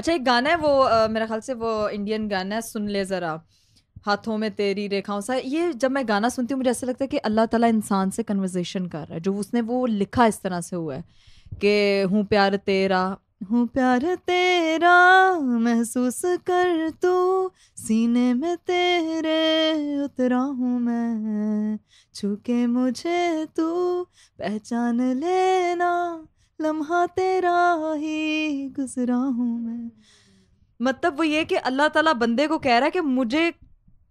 अच्छा एक गाना है वो आ, मेरा ख्याल से वो इंडियन गाना है सुन ले ज़रा हाथों में तेरी रेखाओं सा ये जब मैं गाना सुनती हूँ मुझे ऐसा लगता है कि अल्लाह ताला इंसान से कन्वर्जेशन कर रहा है जो उसने वो लिखा इस तरह से हुआ है कि हूँ प्यार तेरा हूँ प्यार तेरा महसूस कर तू सीने में तेरे उतरा हूँ मैं छूके मुझे तू पहचान लेना लम्हा तेरा ही गुजरा हूँ मैं मतलब वो ये कि अल्लाह ताला बंदे को कह रहा है कि मुझे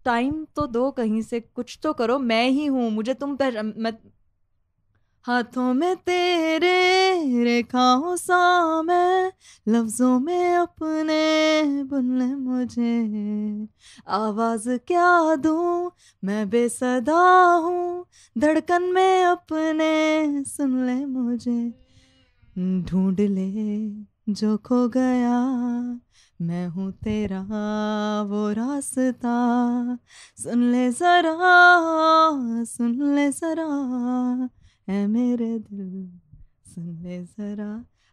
टाइम तो दो कहीं से कुछ तो करो मैं ही हूँ मुझे तुम पह मैं हाथों में तेरे रेखाओं सा मैं लफ्जों में अपने बुनने मुझे आवाज क्या दूँ मैं बेसदा हूँ धड़कन में अपने सुन ले मुझे ढूंढ ले जो खो गया मैं हूँ तेरा वो रास्ता सुन ले जरा सुन ले जरा है मेरे दिल सुन ले जरा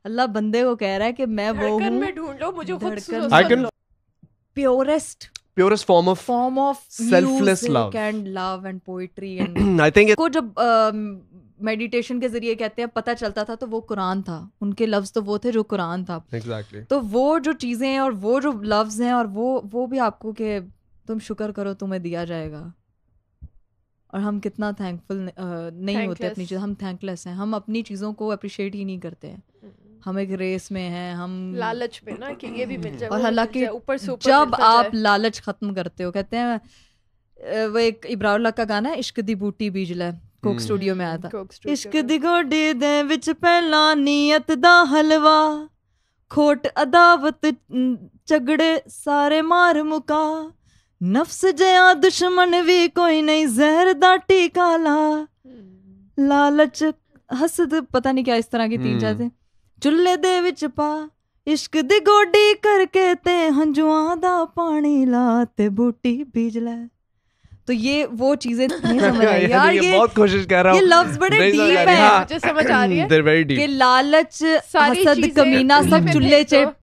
अल्लाह बंदे को कह रहा है कि मैं वो हूँ ढूंढ लो मुझे खुद सुन can purest purest form of form of selfless love and love and poetry and I think it को जब um, मेडिटेशन के जरिए कहते हैं पता चलता था तो वो कुरान था उनके लफ्ज तो वो थे जो कुरान था exactly. तो वो जो चीज़ें हैं और वो जो लफ्ज हैं और वो वो भी आपको के तुम शुक्र करो तुम्हें दिया जाएगा और हम कितना थैंकफुल नहीं thankless. होते अपनी चीज़ हम थैंकलेस हैं हम अपनी चीज़ों को अप्रिशिएट ही नहीं करते हैं हम्म। हम एक रेस में हैं हम लालच में ना कि ये भी मिल जाए और हालांकि ऊपर से जब आप लालच खत्म करते हो कहते हैं वो एक इब्राउल का गाना है इश्क दी बूटी बीज ਕੋਕ ਸਟੂਡੀਓ ਮੈਂ ਆਇਆ था ਇਸ਼ਕ ਦੀ ਗੋਡੇ ਦੇ ਵਿੱਚ ਪਹਿਲਾ ਨੀਅਤ ਦਾ ਹਲਵਾ ਖੋਟ ਅਦਾਵਤ ਝਗੜੇ ਸਾਰੇ ਮਾਰ ਮੁਕਾ ਨਫਸ ਜਿਆ ਦੁਸ਼ਮਣ ਵੀ ਕੋਈ ਨਹੀਂ ਜ਼ਹਿਰ ਦਾ ਟੀਕਾ ਲਾ ਲਾਲਚ ਹਸਦ ਪਤਾ ਨਹੀਂ ਕਿਆ ਇਸ ਤਰ੍ਹਾਂ ਕੀ ਤੀਨ ਜਾਂਦੇ ਚੁੱਲ੍ਹੇ ਦੇ ਵਿੱਚ ਪਾ ਇਸ਼ਕ ਦੀ ਗੋਡੀ ਕਰਕੇ ਤੇ ਹੰਝੂਆਂ ਦਾ ਪਾਣੀ ਲਾ ਤੇ ਬੂਟੀ ਬੀਜ ਲੈ तो ये वो चीजें नहीं समझ यार ये, ये बहुत कोशिश कर रहा हूँ ये बड़े डीप है मुझे समझ आ रही है लालच हसद कमीना सब चुल्ले तो। चे